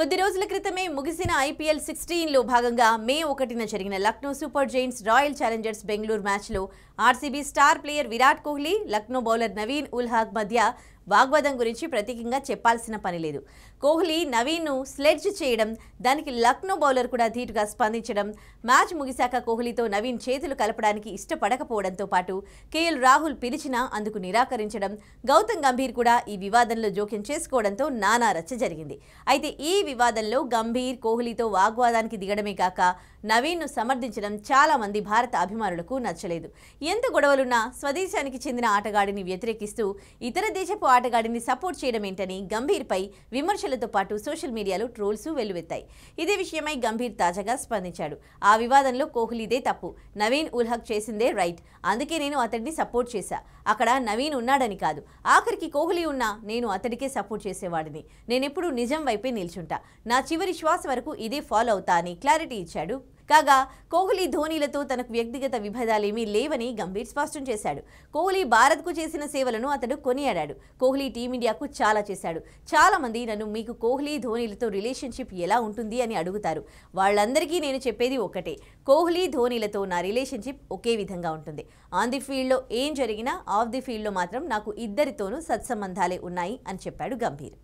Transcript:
కొద్ది రోజుల క్రితమే ముగిసిన ఐపీఎల్ సిక్స్టీన్లో భాగంగా మే ఒకటిన జరిగిన Lucknow Super Giants Royal Challengers Bengaluru మ్యాచ్లో RCB star player Virat Kohli Lucknow bowler Naveen Ulhaq మధ్య వాగ్వాదం గురించి ప్రత్యేకంగా చెప్పాల్సిన పని లేదు కోహ్లీ నవీన్ ను స్లెడ్జ్ చేయడం దానికి లక్నో బౌలర్ కూడా ధీటుగా స్పందించడం మ్యాచ్ ముగిశాక కోహ్లీతో నవీన్ చేతులు కలపడానికి ఇష్టపడకపోవడంతో పాటు కేఎల్ రాహుల్ పిలిచినా అందుకు నిరాకరించడం గౌతమ్ గంభీర్ కూడా ఈ వివాదంలో జోక్యం చేసుకోవడంతో నానా రచ్చ జరిగింది అయితే ఈ వివాదంలో గంభీర్ కోహ్లీతో వాగ్వాదానికి దిగడమే కాక నవీన్ ను సమర్థించడం చాలా మంది భారత అభిమానులకు నచ్చలేదు ఎంత గొడవలున్నా స్వదేశానికి చెందిన ఆటగాడిని వ్యతిరేకిస్తూ ఇతర దేశపు ఆటగాడిని సపోర్ట్ చేయడం ఏంటని గంభీర్పై విమర్శలతో పాటు సోషల్ మీడియాలో ట్రోల్స్ వెల్లువెత్తాయి ఇదే విషయమై గంభీర్ తాజాగా స్పందించాడు ఆ వివాదంలో కోహ్లీదే తప్పు నవీన్ ఉల్హక్ చేసిందే రైట్ అందుకే నేను అతడిని సపోర్ట్ చేశా అక్కడ నవీన్ ఉన్నాడని కాదు ఆఖరికి కోహ్లీ ఉన్నా నేను అతడికే సపోర్ట్ చేసేవాడిని నేనెప్పుడు నిజం వైపే నిల్చుంటా నా చివరి శ్వాస వరకు ఇదే ఫాలో అవుతా అని క్లారిటీ ఇచ్చాడు కాగా కోహ్లీ ధోనీలతో తనకు వ్యక్తిగత విభేదాలేమీ లేవని గంభీర్ స్పష్టం చేశాడు కోహ్లీ భారత్కు చేసిన సేవలను అతడు కొనియాడాడు కోహ్లీ టీమిండియాకు చాలా చేశాడు చాలా మంది నన్ను మీకు కోహ్లీ ధోనీలతో రిలేషన్షిప్ ఎలా ఉంటుంది అని అడుగుతారు వాళ్ళందరికీ నేను చెప్పేది ఒక్కటే కోహ్లీ ధోనీలతో నా రిలేషన్షిప్ ఒకే విధంగా ఉంటుంది ఆన్ ది ఫీల్డ్లో ఏం జరిగినా ఆఫ్ ది ఫీల్డ్లో మాత్రం నాకు ఇద్దరితోనూ సత్సంబంధాలే ఉన్నాయి అని చెప్పాడు గంభీర్